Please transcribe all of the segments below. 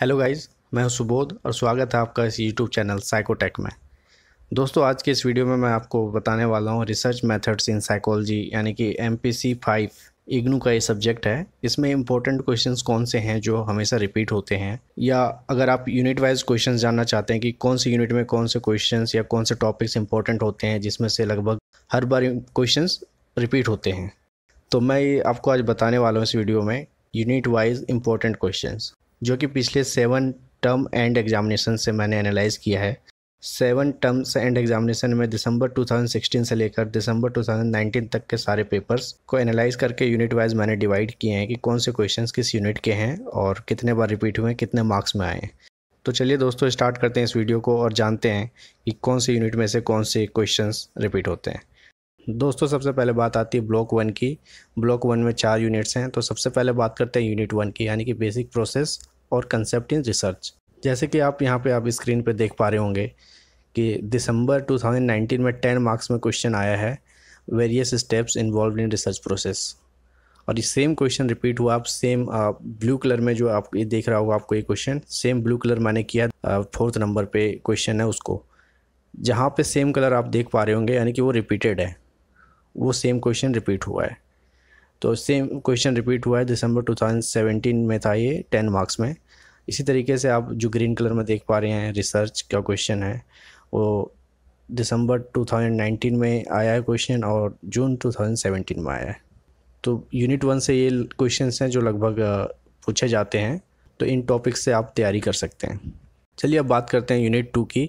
Hello guys मैं हूं सुबोध और स्वागत है आपका इस यूट्यूब चैनल साइकोटेक में दोस्तों आज के इस वीडियो में मैं आपको बताने वाला हूं रिसर्च मेथड्स इन साइकोलॉजी यानी कि M P C five IGNOU का ये सब्जेक्ट है इसमें इंपॉर्टेंट क्वेश्चन कौन से हैं जो हमेशा रिपीट होते हैं या अगर आप यूनिट वाइज क्वेश्चन जानना चाहते हैं कि कौन से यूनिट में कौन से क्वेश्चन या कौन से टॉपिक्स इंपॉर्टेंट होते हैं जिसमें से लगभग हर बार क्वेश्चन रिपीट होते हैं तो मैं आपको आज बताने वाला हूँ इस वीडियो में यूनिट वाइज इंपॉर्टेंट क्वेश्चंस जो कि पिछले सेवन टर्म एंड एग्जामिनेशन से मैंने एनालाइज़ किया है सेवन टर्म्स एंड एग्जामिनेशन में दिसंबर 2016 से लेकर दिसंबर 2019 तक के सारे पेपर्स को एनालाइज करके यूनिट वाइज मैंने डिवाइड किए हैं कि कौन से क्वेश्चंस किस यूनिट के हैं और कितने बार रिपीट हुए कितने मार्क्स में आए तो चलिए दोस्तों स्टार्ट करते हैं इस वीडियो को और जानते हैं कि कौन से यूनिट में से कौन से क्वेश्चन रिपीट होते हैं दोस्तों सबसे पहले बात आती है ब्लॉक वन की ब्लॉक वन में चार यूनिट्स हैं तो सबसे पहले बात करते हैं यूनिट वन की यानी कि बेसिक प्रोसेस और कंसेप्ट इन रिसर्च जैसे कि आप यहाँ पे आप स्क्रीन पे देख पा रहे होंगे कि दिसंबर 2019 में टेन मार्क्स में क्वेश्चन आया है various steps involve in research process और ये सेम क्वेश्चन रिपीट हुआ आप सेम ब्लू कलर में जो आप ये देख रहा होगा आपको ये क्वेश्चन सेम ब्लू कलर मैंने किया फोर्थ नंबर पे क्वेश्चन है उसको जहाँ पे सेम कलर आप देख पा रहे होंगे यानी कि वो रिपीटेड है वो सेम क्वेश्चन रिपीट हुआ है तो सेम क्वेश्चन रिपीट हुआ है दिसंबर 2017 में था ये टेन मार्क्स में इसी तरीके से आप जो ग्रीन कलर में देख पा रहे हैं रिसर्च का क्वेश्चन है वो दिसंबर 2019 में आया है क्वेश्चन और जून 2017 में आया है तो यूनिट वन से ये क्वेश्चंस हैं जो लगभग पूछे जाते हैं तो इन टॉपिक्स से आप तैयारी कर सकते हैं चलिए अब बात करते हैं यूनिट टू की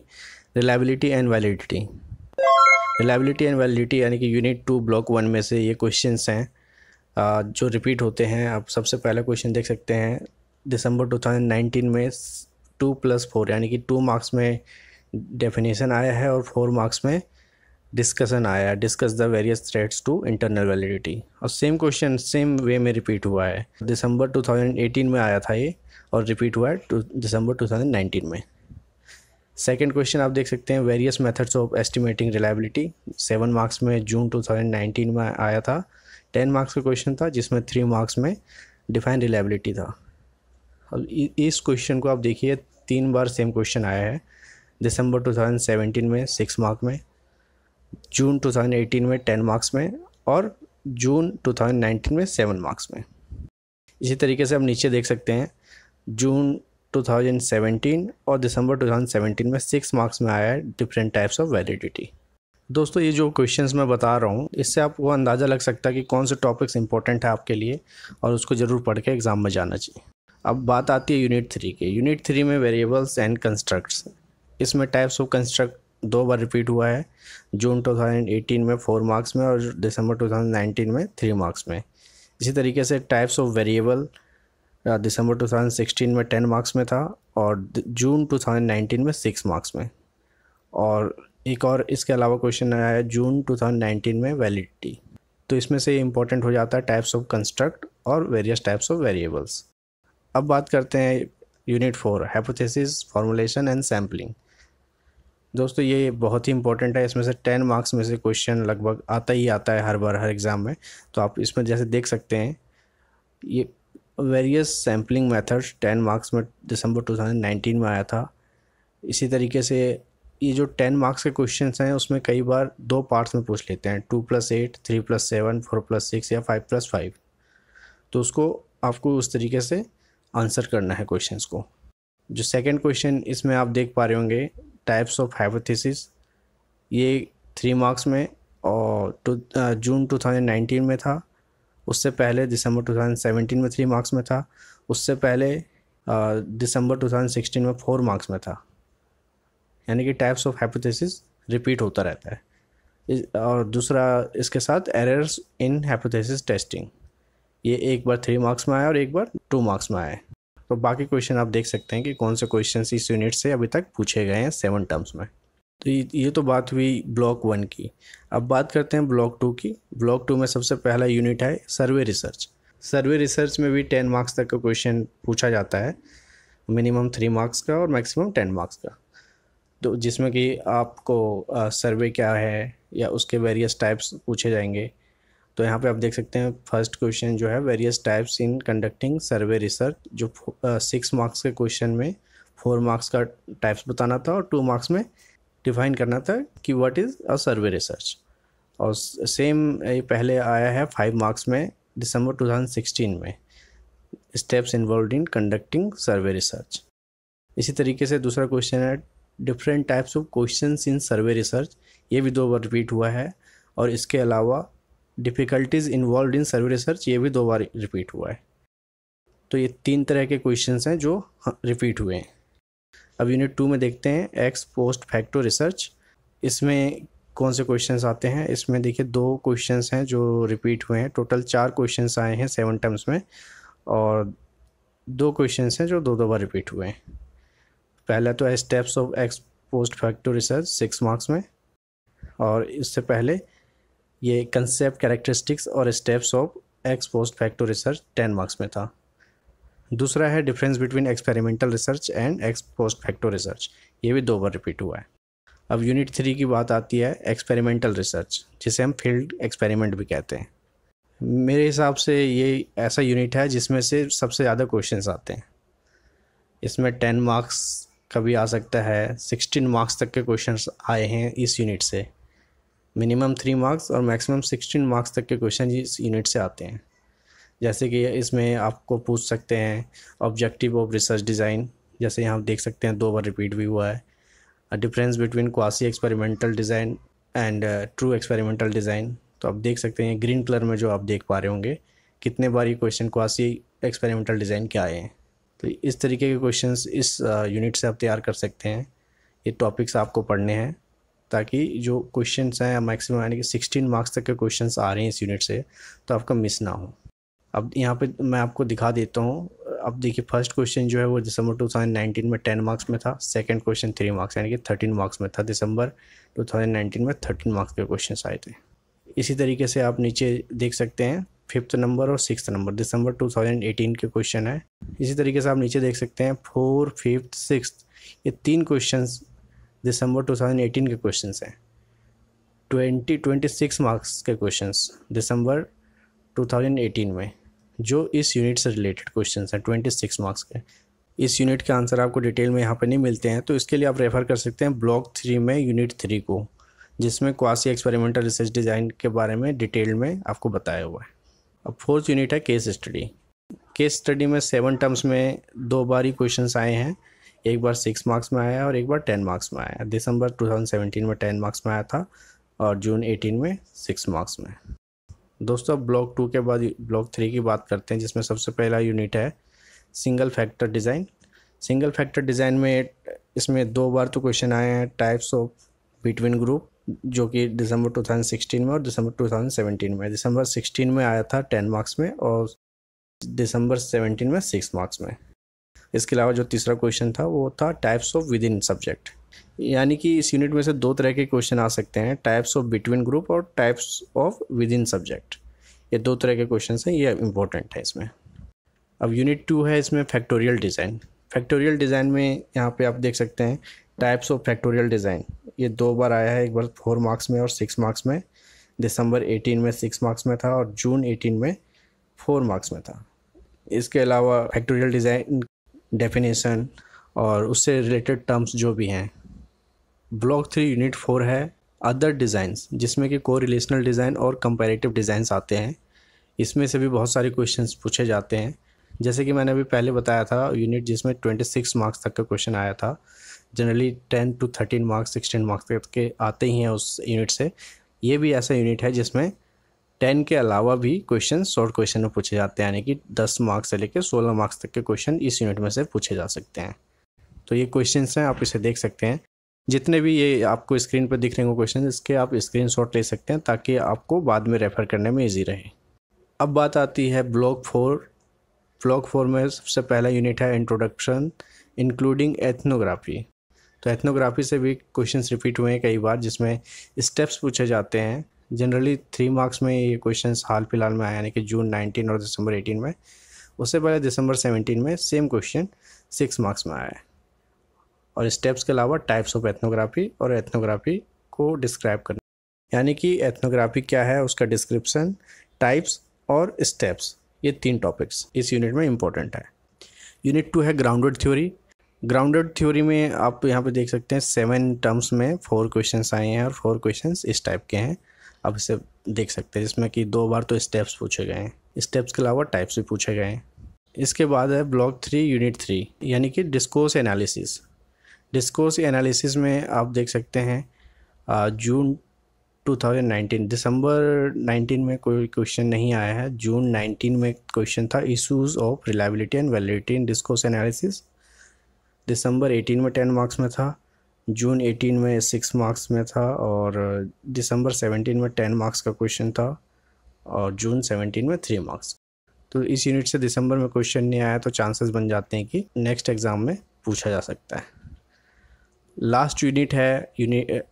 reliability and validity reliability and validity यानी कि यूनिट टू ब्लॉक वन में से ये क्वेश्चन हैं जो रिपीट होते हैं आप सबसे पहला क्वेश्चन देख सकते हैं दिसंबर 2019 में टू प्लस फोर यानी कि टू मार्क्स में डेफिनेशन आया है और फोर मार्क्स में डिस्कशन आया है discuss the various threads to internal validity और सेम क्वेश्चन सेम वे में रिपीट हुआ है दिसंबर 2018 में आया था ये और रिपीट हुआ है दिसंबर 2019 में सेकेंड क्वेश्चन आप देख सकते हैं various methods of estimating reliability seven marks में जून 2019 में आया था टेन मार्क्स का क्वेश्चन था जिसमें थ्री मार्क्स में डिफाइन रिलायबिलिटी था अब इस क्वेश्चन को आप देखिए तीन बार सेम क्वेश्चन आया है दिसंबर 2017 में सिक्स मार्क में जून 2018 में टेन मार्क्स में और जून 2019 में सेवन मार्क्स में इसी तरीके से हम नीचे देख सकते हैं जून 2017 और दिसंबर 2017 में सिक्स मार्क्स में आया है डिफरेंट टाइप्स ऑफ वैलिडिटी दोस्तों ये जो क्वेश्चंस मैं बता रहा हूँ इससे आपको अंदाज़ा लग सकता है कि कौन से टॉपिक्स इंपॉर्टेंट है आपके लिए और उसको ज़रूर पढ़ के एग्ज़ाम में जाना चाहिए अब बात आती है यूनिट थ्री की यूनिट थ्री में वेरिएबल्स एंड कंस्ट्रक्ट्स इसमें टाइप्स ऑफ कंस्ट्रक्ट दो बार रिपीट हुआ है जून 2018 में फोर मार्क्स में और दिसंबर 2019 में थ्री मार्क्स में इसी तरीके से टाइप्स ऑफ वेरिएबल हाँ, दिसंबर 2016 में टेन मार्क्स में था और जून 2019 में सिक्स मार्क्स में और एक और इसके अलावा क्वेश्चन आया है जून 2019 में वैलिडिटी तो इसमें से इम्पोर्टेंट हो जाता है टाइप्स ऑफ कंस्ट्रक्ट और वेरियस टाइप्स ऑफ वेरिएबल्स अब बात करते हैं unit four hypothesis formulation and sampling दोस्तों ये बहुत ही इंपॉर्टेंट है इसमें से टेन मार्क्स में से क्वेश्चन लगभग आता ही आता है हर बार हर एग्ज़ाम में तो आप इसमें जैसे देख सकते हैं ये various sampling methods ten marks में दिसंबर 2019 में आया था इसी तरीके से ये जो टेन मार्क्स के क्वेश्चन हैं उसमें कई बार दो पार्ट्स में पूछ लेते हैं two plus eight three plus seven four plus six या फाइव प्लस फाइव तो उसको आपको उस तरीके से आंसर करना है क्वेश्चंस को जो सेकंड क्वेश्चन इसमें आप देख पा रहे होंगे टाइप्स ऑफ हाइपोथेसिस ये थ्री मार्क्स में और टू जून 2019 में था उससे पहले दिसंबर 2017 में थ्री मार्क्स में था उससे पहले दिसंबर 2016 में फोर मार्क्स में था यानी कि टाइप्स ऑफ हाइपोथेसिस रिपीट होता रहता है इस, और दूसरा इसके साथ एरर्स इन हाइपोथेसिस टेस्टिंग ये एक बार थ्री मार्क्स में आया और एक बार टू मार्क्स में आया तो बाकी क्वेश्चन आप देख सकते हैं कि कौन से क्वेश्चन इस यूनिट से अभी तक पूछे गए हैं सेवन टर्म्स में तो ये तो बात हुई ब्लॉक वन की अब बात करते हैं ब्लॉक टू की ब्लॉक टू में सबसे पहला यूनिट है सर्वे रिसर्च सर्वे रिसर्च में भी टेन मार्क्स तक का क्वेश्चन पूछा जाता है मिनिमम थ्री मार्क्स का और मैक्सिमम टेन मार्क्स का तो जिसमें कि आपको सर्वे क्या है या उसके वेरियस टाइप्स पूछे जाएंगे तो यहाँ पे आप देख सकते हैं फर्स्ट क्वेश्चन जो है various types in conducting survey research जो सिक्स मार्क्स के क्वेश्चन में फोर मार्क्स का टाइप्स बताना था और टू मार्क्स में डिफाइन करना था कि what is a survey research और सेम ये पहले आया है फाइव मार्क्स में दिसंबर 2016 में steps involve in conducting survey research इसी तरीके से दूसरा क्वेश्चन है different types of question in survey research ये भी दो बार रिपीट हुआ है और इसके अलावा difficulties involve in survey research ये भी दो बार रिपीट हुआ है तो ये तीन तरह के क्वेश्चन हैं जो रिपीट हुए हैं अब यूनिट टू में देखते हैं एक्स पोस्ट फैक्टो रिसर्च इसमें कौन से क्वेश्चंस आते हैं इसमें देखिए दो क्वेश्चंस हैं जो रिपीट हुए हैं टोटल चार क्वेश्चंस आए हैं सेवन टर्म्स में और दो क्वेश्चंस हैं जो दो दो बार रिपीट हुए हैं पहला तो है steps of ex post facto research six marks में और इससे पहले ये कंसेप्ट कैरेक्टरिस्टिक्स और steps of ex post facto research ten marks में था दूसरा है difference between experimental research and ex post facto research ये भी दो बार रिपीट हुआ है अब यूनिट थ्री की बात आती है एक्सपेरिमेंटल रिसर्च जिसे हम फील्ड एक्सपेरिमेंट भी कहते हैं मेरे हिसाब से ये ऐसा यूनिट है जिसमें से सबसे ज़्यादा क्वेश्चंस आते हैं इसमें टेन मार्क्स का भी आ सकता है सिक्सटीन मार्क्स तक के क्वेश्चंस आए हैं इस यूनिट से मिनिमम थ्री मार्क्स और मैक्सिमम सिक्सटीन मार्क्स तक के क्वेश्चन इस यूनिट से आते हैं जैसे कि इसमें आपको पूछ सकते हैं ऑब्जेक्टिव ऑफ रिसर्च डिज़ाइन जैसे यहाँ देख सकते हैं दो बार रिपीट भी हुआ है difference between quasi experimental design and true experimental design तो आप देख सकते हैं ग्रीन कलर में जो आप देख पा रहे होंगे कितने बार ये क्वेश्चन क्वासी एक्सपेरिमेंटल डिज़ाइन के आए हैं तो इस तरीके के क्वेश्चन इस यूनिट uh, से आप तैयार कर सकते हैं ये टॉपिक्स आपको पढ़ने हैं ताकि जो क्वेश्चंस हैं मैक्सिमम यानी कि सिक्सटीन मार्क्स तक के क्वेश्चंस आ रहे हैं इस यूनिट से तो आपका मिस ना हो अब यहाँ पे मैं आपको दिखा देता हूँ अब देखिए फर्स्ट क्वेश्चन जो है वो दिसंबर 2019 में 10 मार्क्स में था सेकंड क्वेश्चन 3 मार्क्स यानी कि 13 मार्क्स में था दिसंबर 2019 में 13 मार्क्स के क्वेश्चन आए थे इसी तरीके से आप नीचे देख सकते हैं फिफ्थ नंबर और सिक्स नंबर दिसंबर 2018 के क्वेश्चन है इसी तरीके से आप नीचे देख सकते हैं फोर फिफ्थ सिक्स ये तीन क्वेश्चन दिसंबर टू के क्वेश्चन हैं ट्वेंटी ट्वेंटी सिक्स मार्क्स के क्वेश्चन दिसंबर 2018 में जो इस यूनिट से रिलेटेड क्वेश्चन हैं ट्वेंटी सिक्स मार्क्स के इस यूनिट के आंसर आपको डिटेल में यहाँ पर नहीं मिलते हैं तो इसके लिए आप रेफ़र कर सकते हैं ब्लॉक थ्री में यूनिट थ्री को जिसमें क्वासी एक्सपेरिमेंटल रिसर्च डिज़ाइन के बारे में डिटेल में आपको बताया हुआ है अब फोर्थ यूनिट है केस स्टडी केस स्टडी में सेवन टर्म्स में दो बार ही क्वेश्चन आए हैं एक बार सिक्स मार्क्स में आया और एक बार टेन मार्क्स में आया दिसंबर टू में टेन मार्क्स में आया था और जून एटीन में सिक्स मार्क्स में दोस्तों अब ब्लॉक टू के बाद ब्लॉक थ्री की बात करते हैं जिसमें सबसे पहला यूनिट है single factor design single factor design में इसमें दो बार तो क्वेश्चन आए हैं टाइप्स ऑफ बिटवीन ग्रुप जो कि दिसंबर 2016 में और दिसंबर 2017 में दिसंबर 16 में आया था 10 मार्क्स में और दिसंबर 17 में 6 मार्क्स में इसके अलावा जो तीसरा क्वेश्चन था वो था types of within subject यानी कि इस यूनिट में से दो तरह के क्वेश्चन आ सकते हैं टाइप्स ऑफ बिटवीन ग्रुप और types of within subject ये दो तरह के क्वेश्चन हैं ये इंपॉर्टेंट है इसमें अब यूनिट टू है इसमें फैक्टोरियल डिज़ाइन फैक्टोरियल डिज़ाइन में यहाँ पे आप देख सकते हैं टाइप्स ऑफ फैक्टोरियल डिज़ाइन ये दो बार आया है एक बार फोर मार्क्स में और सिक्स मार्क्स में दिसंबर एटीन में सिक्स मार्क्स में था और जून एटीन में फोर मार्क्स में था इसके अलावा फैक्टोरियल डिज़ाइन डेफिनेशन और उससे रिलेटेड टर्म्स जो भी हैं ब्लॉक थ्री यूनिट फोर है अदर डिज़ाइंस जिसमें कि को रिलेशनल डिज़ाइन और कंपेरेटिव डिज़ाइंस आते हैं इसमें से भी बहुत सारे क्वेश्चन पूछे जाते हैं जैसे कि मैंने अभी पहले बताया था यूनिट जिसमें ट्वेंटी सिक्स मार्क्स तक का क्वेश्चन आया था generally ten to thirteen marks sixteen marks तक के आते ही हैं उस यूनिट से ये भी ऐसा यूनिट है जिसमें टेन के अलावा भी क्वेश्चन शॉर्ट क्वेश्चन में पूछे जाते हैं यानी कि दस मार्क्स से लेकर सोलह मार्क्स तक के क्वेश्चन इस यूनिट में से पूछे जा सकते हैं तो ये क्वेश्चन हैं आप इसे देख सकते हैं जितने भी ये आपको स्क्रीन पर दिख रहे होंगे क्वेश्चन इसके आप स्क्रीन ले सकते हैं ताकि आपको बाद में रेफ़र करने में ईजी रहे अब बात आती है ब्लॉक फोर ब्लॉक फोर में सबसे पहला यूनिट है इंट्रोडक्शन इंक्लूडिंग एथनोग्राफी तो एथनोग्राफी से भी क्वेश्चंस रिपीट हुए हैं कई बार जिसमें स्टेप्स पूछे जाते हैं जनरली थ्री मार्क्स में ये क्वेश्चन हाल फिलहाल में आया यानी कि जून नाइनटीन और दिसंबर एटीन में उससे पहले दिसंबर सेवनटीन में सेम क्वेश्चन सिक्स मार्क्स में आया है और स्टेप्स के अलावा टाइप्स ऑफ एथनोग्राफी और एथनोग्राफी को डिस्क्राइब करना यानी कि एथनोग्राफी क्या है उसका डिस्क्रिप्शन टाइप्स और स्टेप्स ये तीन टॉपिक्स इस यूनिट में इंपॉर्टेंट है यूनिट टू है ग्राउंडेड थ्योरी ग्राउंडेड थ्योरी में आप यहाँ पे देख सकते हैं सेवन टर्म्स में फोर क्वेश्चंस आए हैं और फोर क्वेश्चंस इस टाइप के हैं आप इसे देख सकते हैं जिसमें कि दो बार तो स्टेप्स पूछे गए हैं स्टेप्स के अलावा टाइप्स भी पूछे गए हैं इसके बाद है ब्लॉक थ्री यूनिट थ्री यानी कि डिस्कोर्स एनालिसिस डिस्कोर्स एनालिसिस में आप देख सकते हैं जून 2019 दिसंबर 19 में कोई क्वेश्चन नहीं आया है जून 19 में क्वेश्चन था issues of reliability and validity in discourse analysis दिसंबर 18 में 10 मार्क्स में था जून 18 में सिक्स मार्क्स में था और दिसंबर 17 में टेन मार्क्स का क्वेश्चन था और जून 17 में थ्री मार्क्स तो इस यूनिट से दिसंबर में क्वेश्चन नहीं आया तो चांसेस बन जाते हैं कि नेक्स्ट एग्ज़ाम में पूछा जा सकता है लास्ट यूनिट है यूनिट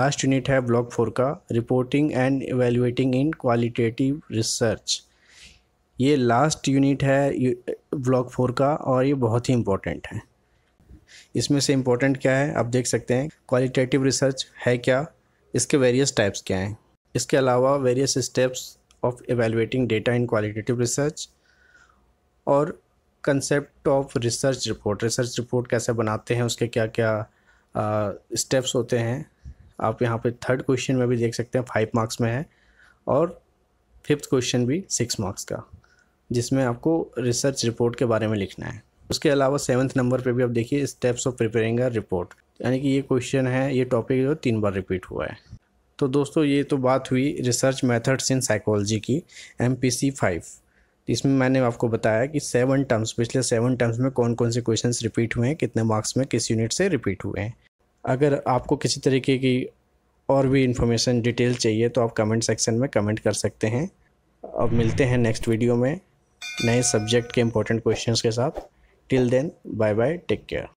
लास्ट यूनिट है ब्लॉक फोर का reporting and evaluating in qualitative research ये लास्ट यूनिट है ब्लॉक फोर का और ये बहुत ही इम्पोर्टेंट है इसमें से इम्पोर्टेंट क्या है आप देख सकते हैं क्वालिटेटिव रिसर्च है क्या इसके वेरियस टाइप्स क्या हैं इसके अलावा various steps of evaluating data in qualitative research और concept of research report research report कैसे बनाते हैं उसके क्या क्या स्टेप्स होते हैं आप यहाँ पे थर्ड क्वेश्चन में भी देख सकते हैं फाइव मार्क्स में है और फिफ्थ क्वेश्चन भी सिक्स मार्क्स का जिसमें आपको रिसर्च रिपोर्ट के बारे में लिखना है उसके अलावा सेवन्थ नंबर पे भी आप देखिए steps of preparing a report यानी कि ये क्वेश्चन है ये टॉपिक जो तीन बार रिपीट हुआ है तो दोस्तों ये तो बात हुई रिसर्च मेथड्स इन साइकोलॉजी की एम पी सी फाइव इसमें मैंने आपको बताया कि सेवन टर्म्स पिछले सेवन टर्म्स में कौन कौन से क्वेश्चन रिपीट हुए हैं कितने मार्क्स में किस यूनिट से रिपीट हुए हैं अगर आपको किसी तरीके की और भी इन्फॉर्मेशन डिटेल चाहिए तो आप कमेंट सेक्शन में कमेंट कर सकते हैं अब मिलते हैं नेक्स्ट वीडियो में नए सब्जेक्ट के इंपॉर्टेंट क्वेश्चंस के साथ Till then, bye bye, take care.